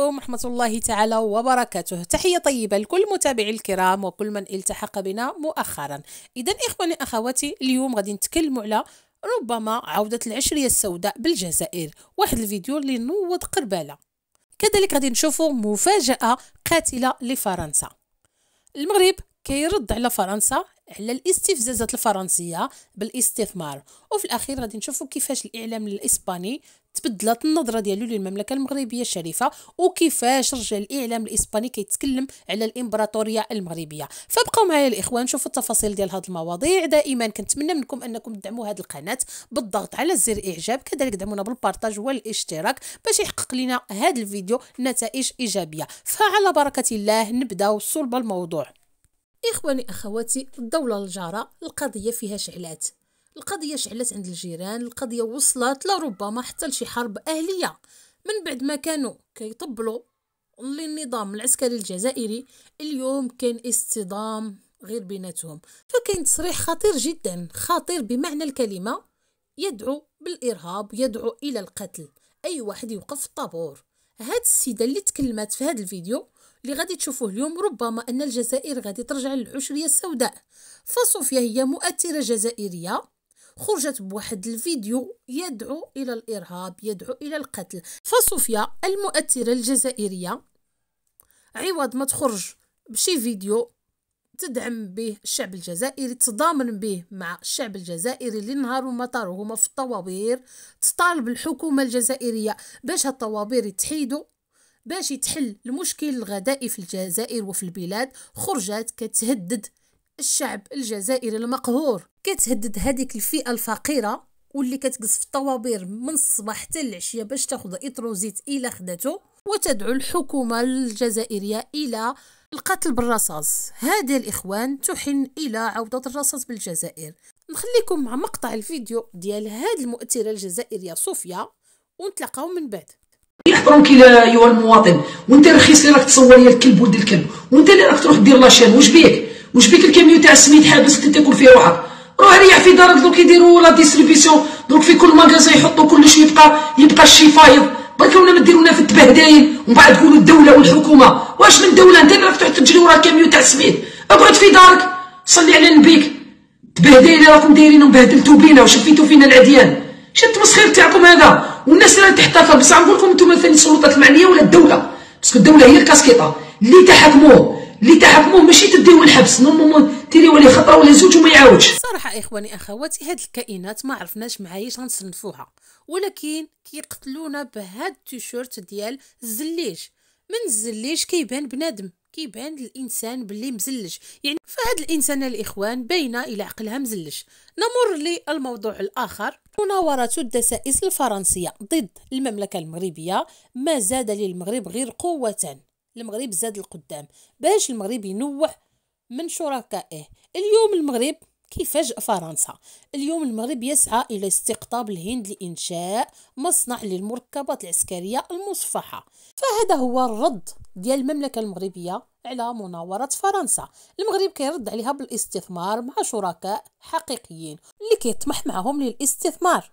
عليكم ورحمة الله تعالى وبركاته تحية طيبة لكل متابعي الكرام وكل من التحق بنا مؤخرا إذا إخواني أخواتي اليوم غادي نتكلموا على ربما عودة العشرية السوداء بالجزائر واحد الفيديو اللي نوض قربالة كذلك غادي نشوفوا مفاجأة قاتلة لفرنسا المغرب كيرد على فرنسا على الاستفزازات الفرنسيه بالاستثمار وفي الاخير غادي نشوفوا كيفاش الاعلام الاسباني تبدلت النظره ديالو للمملكه المغربيه الشريفه وكيفاش رجع الاعلام الاسباني كيتكلم على الامبراطوريه المغربيه فبقاو معايا الاخوان شوفوا التفاصيل ديال هاد المواضيع دائما كنتمنى منكم انكم تدعموا هاد القناه بالضغط على زر الاعجاب كذلك دعمونا بالبارطاج والاشتراك باش يحقق لنا هاد الفيديو نتائج ايجابيه فعلى بركه الله نبداو صلب الموضوع إخواني أخواتي الدولة الجارة القضية فيها شعلات القضية شعلت عند الجيران القضية وصلت لربما حتى لشي حرب أهلية من بعد ما كانوا كيطبلوا للنظام العسكري الجزائري اليوم كان اصطدام غير بيناتهم فكان تصريح خطير جدا خطير بمعنى الكلمة يدعو بالإرهاب يدعو إلى القتل أي واحد يوقف في الطابور هاد السيدة اللي تكلمت في هاد الفيديو اللي غادي تشوفوه اليوم ربما أن الجزائر غادي ترجع للعشرية السوداء فصوفيا هي مؤثرة جزائرية خرجت بواحد الفيديو يدعو إلى الإرهاب يدعو إلى القتل فصوفيا المؤثرة الجزائرية عوض ما تخرج بشي فيديو تدعم به الشعب الجزائري تضامن به مع الشعب الجزائري لنهار ومطر وهما في الطوابير تطالب الحكومة الجزائرية باش هالطوابير تحيدو باش يتحل المشكل الغذائي في الجزائر وفي البلاد خرجات كتهدد الشعب الجزائري المقهور كتهدد هذيك الفئه الفقيره واللي كتجلس في الطوابير من الصباح حتى العشيه باش تاخذ اتروزيت الى خدته وتدعو الحكومه الجزائريه الى القتل بالرصاص هذه الاخوان تحن الى عوده الرصاص بالجزائر نخليكم مع مقطع الفيديو ديال هاد المؤثره الجزائريه صوفيا ونتلاقاو من بعد الى ايها المواطن وانت رخيص اللي راك تصور لي الكلب ولد الكلب وانت اللي راك تروح دير لاشين واش بيك واش بيك الكاميو تاع السميد حابس تاكل فيه روحك روح ريح في دارك دروك يديروا لا ديستريبيسيون دروك في كل مغازا يحطوا كلش يبقى يبقى الشي فايض برك ولا ما ديرونا في التبهدايل ومن بعد تقولوا الدوله والحكومه واش من دوله انت اللي راك تروح تجري ورا الكاميو تاع السميد اقعد في دارك صلي على نبيك تبهدايل راكم دايرين وبهدلتوا بينا وشفيتوا فينا العديان شنو التمسخير تاعكم هذا والناس اللي تحتفل بصح نقول لكم انتم مثلا السلطات المعنيه ولا الدوله باسكو الدوله هي الكاسكيطه اللي تحكموه اللي تعاقبوه ماشي تديوه الحبس نورمالمون تيري ليه خطره ولا زوج وما يعاودش صراحه اخواني اخواتي هاد الكائنات ما عرفناش معايش غنصنفوها ولكن كيقتلونا بهاد التيشيرت ديال الزليج من الزليج كيبان بنادم كيبان الانسان باللي مزلج يعني فهاد الانسان الاخوان باينه الى عقلها مزلج نمر للموضوع الاخر مناورات الدسائس الفرنسية ضد المملكة المغربية ما زاد للمغرب غير قوة المغرب زاد القدام باش المغرب ينوع من شركائه اليوم المغرب كيفاجئ فرنسا اليوم المغرب يسعى إلى استقطاب الهند لإنشاء مصنع للمركبات العسكرية المصفحة فهذا هو الرد ديال المملكة المغربية على مناورة فرنسا المغرب كيرد عليها بالاستثمار مع شركاء حقيقيين اللي كيطمح معهم للاستثمار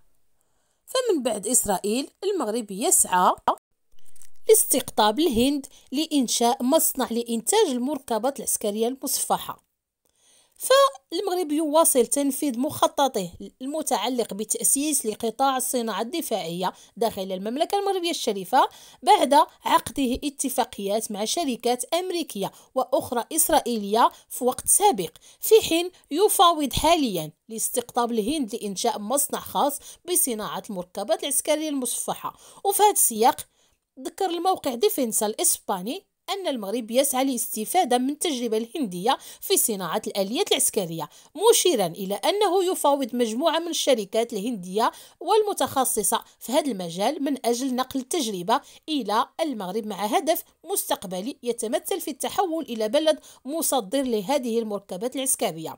فمن بعد إسرائيل المغرب يسعى لاستقطاب الهند لإنشاء مصنع لإنتاج المركبات العسكرية المصفحة فالمغرب يواصل تنفيذ مخططه المتعلق بتأسيس لقطاع الصناعة الدفاعية داخل المملكة المغربية الشريفة بعد عقده اتفاقيات مع شركات أمريكية وأخرى إسرائيلية في وقت سابق في حين يفاوض حاليا لاستقطاب الهند لإنشاء مصنع خاص بصناعة المركبات العسكرية المصفحة وفي هذا السياق ذكر الموقع ديفينسا الإسباني أن المغرب يسعى لاستفادة من التجربة الهندية في صناعة الآليات العسكرية مشيرا إلى أنه يفاوض مجموعة من الشركات الهندية والمتخصصة في هذا المجال من أجل نقل التجربة إلى المغرب مع هدف مستقبلي يتمثل في التحول إلى بلد مصدر لهذه المركبات العسكرية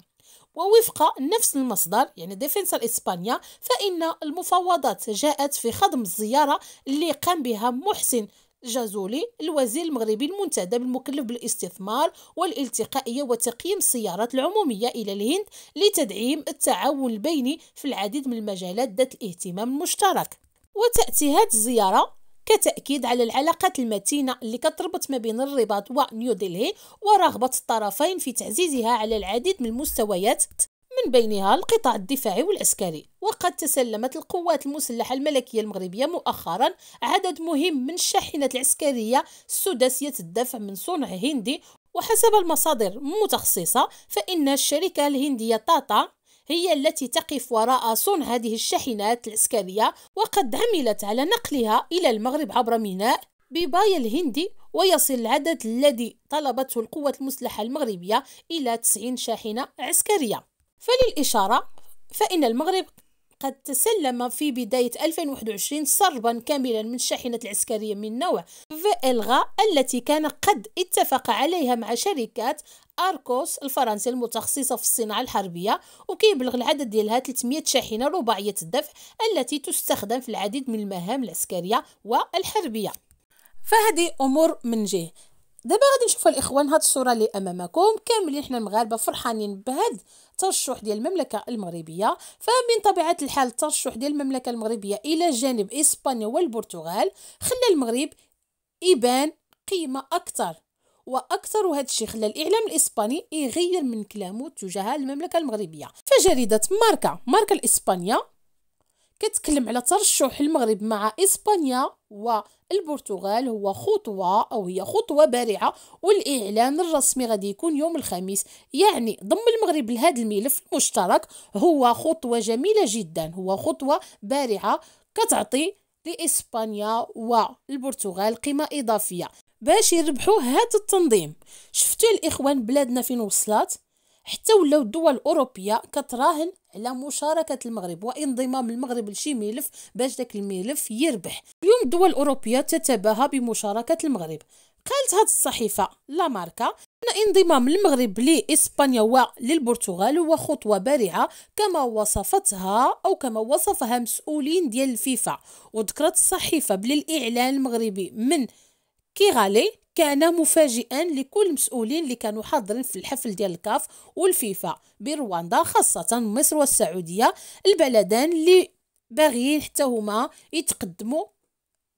ووفق نفس المصدر يعني ديفنسا إسبانيا فإن المفاوضات جاءت في خضم الزيارة اللي قام بها محسن جازولي الوزير المغربي المنتدب المكلف بالاستثمار والالتقائية وتقييم السيارات العمومية إلى الهند لتدعيم التعاون البيني في العديد من المجالات ذات الاهتمام المشترك وتأتي هذه الزيارة كتأكيد على العلاقات المتينة اللي كتربط ما بين الرباط ونيودلهي ورغبة الطرفين في تعزيزها على العديد من المستويات من بينها القطاع الدفاعي والعسكري وقد تسلمت القوات المسلحة الملكية المغربية مؤخرا عدد مهم من الشاحنات العسكرية سداسية الدفع من صنع هندي وحسب المصادر المتخصصة فإن الشركة الهندية تاتا هي التي تقف وراء صنع هذه الشاحنات العسكرية وقد عملت على نقلها إلى المغرب عبر ميناء ببايا الهندي ويصل العدد الذي طلبته القوة المسلحة المغربية إلى 90 شاحنة عسكرية فللإشارة فإن المغرب قد تسلم في بداية 2021 سربا كاملا من الشاحنة العسكرية من نوع فيلغا التي كان قد اتفق عليها مع شركات اركوس الفرنسي المتخصصه في الصناعه الحربيه وكيبلغ العدد ديالها 300 شاحنه رباعيه الدفع التي تستخدم في العديد من المهام العسكريه والحربيه فهذه امور من جهه دابا غادي نشوفوا الاخوان هاد الصوره اللي امامكم كاملين حنا المغاربه فرحانين بهاد الترشح ديال المملكه المغربيه فمن طبيعه الحال الترشح ديال المملكه المغربيه الى جانب اسبانيا والبرتغال خلى المغرب يبان قيمه اكثر واكثر وهذا الشيء خلى الاعلام الاسباني يغير من كلامه تجاه المملكه المغربيه فجريده ماركا ماركا الاسبانيه كتكلم على ترشح المغرب مع إسبانيا والبرتغال هو خطوة أو هي خطوة بارعة والإعلان الرسمي غادي يكون يوم الخميس يعني ضم المغرب لهذا الملف المشترك هو خطوة جميلة جدا هو خطوة بارعة كتعطي لإسبانيا والبرتغال قيمة إضافية باش يربحوا هذا التنظيم شفتوا الإخوان بلادنا فين وصلت حتى ولاو الدول الاوروبيه كتراهن على مشاركه المغرب وانضمام المغرب لشي ملف باش داك الملف يربح اليوم الدول الاوروبيه تتباهى بمشاركه المغرب قالت هذه الصحيفه لا ماركا ان انضمام المغرب لاسبانيا وللبرتغال هو خطوه بارعه كما وصفتها او كما وصفها مسؤولين ديال الفيفا وذكرت الصحيفه بلي الاعلان المغربي من كيغالي كان مفاجئا لكل المسؤولين اللي كانوا حاضرين في الحفل ديال الكاف والفيفا برواندا خاصة مصر والسعودية البلدان اللي باغيين حتى هما يتقدموا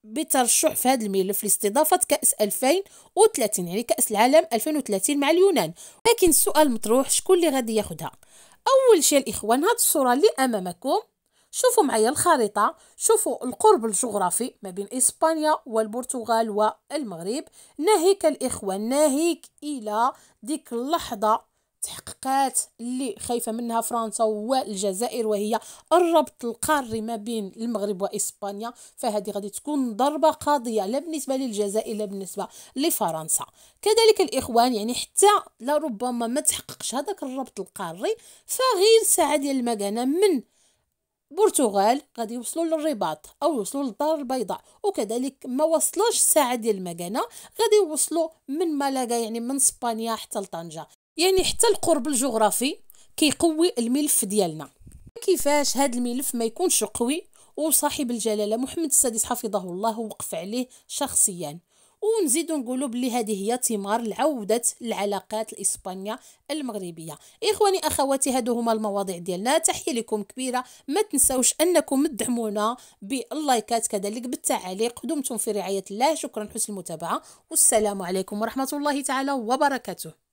بترشح في هذا الملف لاستضافة كأس 2030 يعني كأس العالم 2030 مع اليونان لكن السؤال مطروح شكون اللي غادي ياخدها أول شيء الإخوان هاد الصورة اللي أمامكم شوفوا معايا الخريطة شوفوا القرب الجغرافي ما بين إسبانيا والبرتغال والمغرب ناهيك الإخوة ناهيك إلى ديك اللحظة تحققات اللي خايفة منها فرنسا والجزائر وهي الربط القاري ما بين المغرب وإسبانيا فهذه غادي تكون ضربة قاضية لا بالنسبة للجزائر لا بالنسبة لفرنسا كذلك الإخوان يعني حتى لربما ما تحققش هذاك الربط القاري فغير ساعة ديال المكانة من البرتغال غادي يوصلوا للرباط او يوصلوا للدار البيضاء وكذلك ما وصلوش الساعه ديال المكانه غادي يوصلوا من مالاغا يعني من اسبانيا حتى لطنجه يعني حتى القرب الجغرافي كيقوي الملف ديالنا كيفاش هذا الملف ما يكونش قوي وصاحب الجلاله محمد السادس حفظه الله وقف عليه شخصيا ونزيد نقولوا بلي هذه هي ثمار لعوده العلاقات الاسبانيه المغربيه اخواني اخواتي هادو هما المواضيع ديالنا تحيه لكم كبيره ما تنساوش انكم تدعمونا باللايكات كذلك بالتعاليق دمتم في رعايه الله شكرا حسن المتابعه والسلام عليكم ورحمه الله تعالى وبركاته